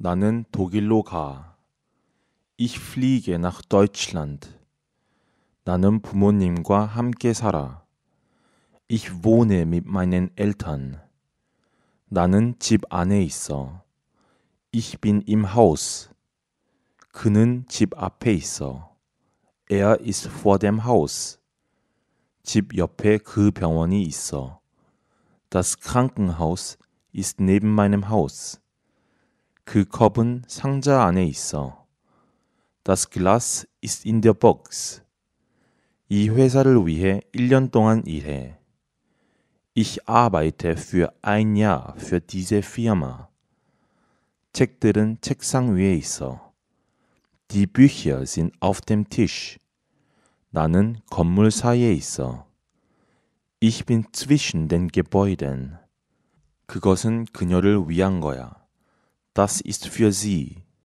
나는 독일로 가. Ich fliege nach Deutschland. 나는 부모님과 함께 살아. Ich wohne mit meinen Eltern. 나는 집 안에 있어. Ich bin im Haus. 그는 집 앞에 있어. Er ist vor dem Haus. 집 옆에 그 병원이 있어. Das Krankenhaus ist neben meinem Haus. 그 컵은 상자 안에 있어. Das Glas ist in der Box. 이 회사를 위해 1년 동안 일해. Ich arbeite für ein Jahr für diese Firma. 책들은 책상 위에 있어. Die Bücher sind auf dem Tisch. 나는 건물 사이에 있어. Ich bin zwischen den Gebäuden. 그것은 그녀를 위한 거야. das ist für sie